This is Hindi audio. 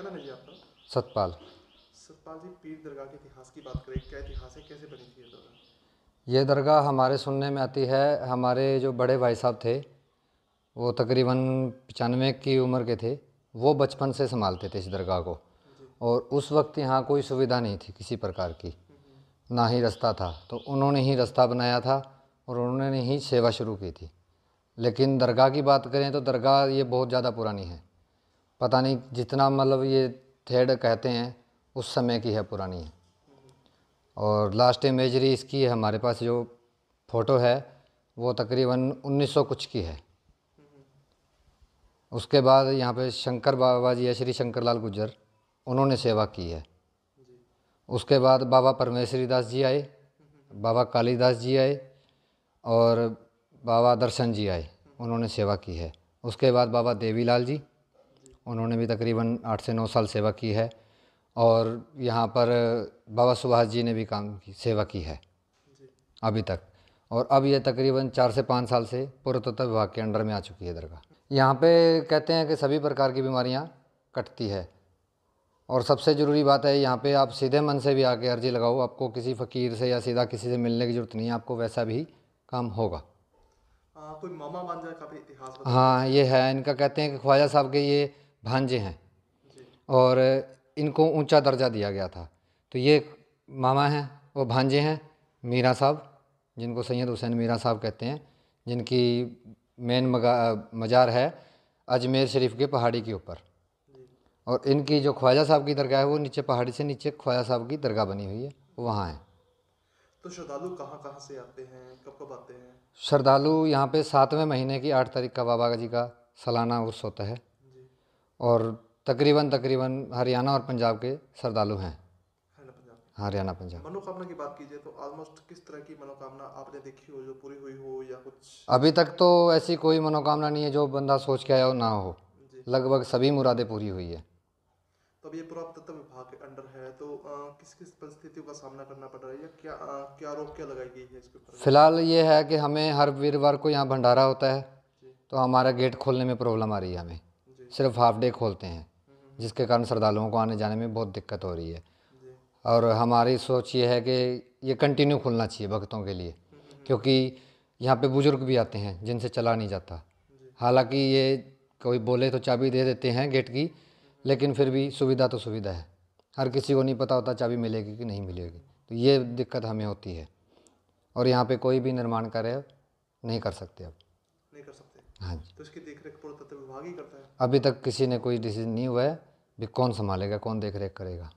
क्या नाम है जी आपका सतपाल सतपाल जी पीर दरगाह के इतिहास की बात करें क्या इतिहास है कैसे बनी थी ये दरगाह ये दरगाह हमारे सुनने में आती है हमारे जो बड़े भाई साहब थे वो तकरीबन पचानवे की उम्र के थे वो बचपन से संभालते थे इस दरगाह को और उस वक्त यहाँ कोई सुविधा नहीं थी किसी प्रकार की ना ही रास्ता था तो उन्होंने ही रास्ता बनाया था और उन्होंने ही सेवा शुरू की थी लेकिन दरगाह की बात करें तो दरगाह ये बहुत ज़्यादा पुरानी है पता नहीं जितना मतलब ये थेड कहते हैं उस समय की है पुरानी है और लास्ट इमेजरी इसकी हमारे पास जो फ़ोटो है वो तकरीबन 1900 कुछ की है उसके बाद यहाँ पे शंकर बाबा जी है श्री शंकर लाल गुजर उन्होंने सेवा की है उसके बाद बाबा परमेश्वरी दास जी आए बाबा कालीदास जी आए और बाबा दर्शन जी आए उन्होंने सेवा की है उसके बाद बाबा देवीलाल जी उन्होंने भी तकरीबन आठ से नौ साल सेवा की है और यहाँ पर बाबा सुभाष जी ने भी काम की सेवा की है अभी तक और अब ये तकरीबन चार से पाँच साल से पुरातत्व विभाग के अंडर में आ चुकी है दरगाह यहाँ पे कहते हैं कि सभी प्रकार की बीमारियाँ कटती है और सबसे ज़रूरी बात है यहाँ पे आप सीधे मन से भी आके अर्जी लगाओ आपको किसी फ़कीर से या सीधा किसी से मिलने की ज़रूरत नहीं है आपको वैसा भी काम होगा आ, कोई मामा का भी इतिहास हाँ ये है इनका कहते हैं कि ख्वाजा साहब के ये भांजे हैं और इनको ऊंचा दर्जा दिया गया था तो ये मामा हैं वो भांजे हैं मीरा साहब जिनको सैयद हुसैन मीरा साहब कहते हैं जिनकी मेन मज़ार है अजमेर शरीफ के पहाड़ी के ऊपर और इनकी जो ख्वाजा साहब की दरगाह है वो नीचे पहाड़ी से नीचे ख्वाजा साहब की दरगाह बनी हुई है वहाँ है तो श्रद्धालु कहाँ कहाँ से आते हैं कब कब आते हैं श्रद्धालु यहाँ पे सातवें महीने की आठ तारीख का बाबा जी का सालाना उर्स होता है और तकरीबन तकरीबन हरियाणा और पंजाब के श्रद्धालु हैं हरियाणा पंजाब मनोकामना की बात कीजिए तो ऑलमोस्ट किस तरह की मनोकामना आपने देखी हो जो पूरी हुई हो या कुछ अभी तक तो ऐसी कोई मनोकामना नहीं है जो बंदा सोच के आया हो ना हो लगभग सभी मुरादें पूरी हुई है तो ये पुरातत्व विभाग के अंडर है तो आ, किस किस परिस्थितियों का सामना करना पड़ रहा है या क्या आ, क्या रोक क्या लगाई गई है इसके ऊपर फिलहाल ये है कि हमें हर वीरवार को यहाँ भंडारा होता है तो हमारा गेट खोलने में प्रॉब्लम आ रही है हमें सिर्फ हाफ डे खोलते हैं जिसके कारण श्रद्धालुओं को आने जाने में बहुत दिक्कत हो रही है और हमारी सोच ये है कि ये कंटिन्यू खुलना चाहिए भक्तों के लिए क्योंकि यहाँ पे बुज़ुर्ग भी आते हैं जिनसे चला नहीं जाता हालांकि ये कोई बोले तो चाबी दे देते हैं गेट की लेकिन फिर भी सुविधा तो सुविधा है हर किसी को नहीं पता होता चाबी मिलेगी कि नहीं मिलेगी तो ये दिक्कत हमें होती है और यहाँ पे कोई भी निर्माण कार्य नहीं कर सकते अब हाँ जी तो इसकी देख रेख पूर्ण तत्व विभाग ही करता है अभी तक किसी ने कोई डिसीजन नहीं हुआ है भी कौन संभालेगा कौन देख रेख करेगा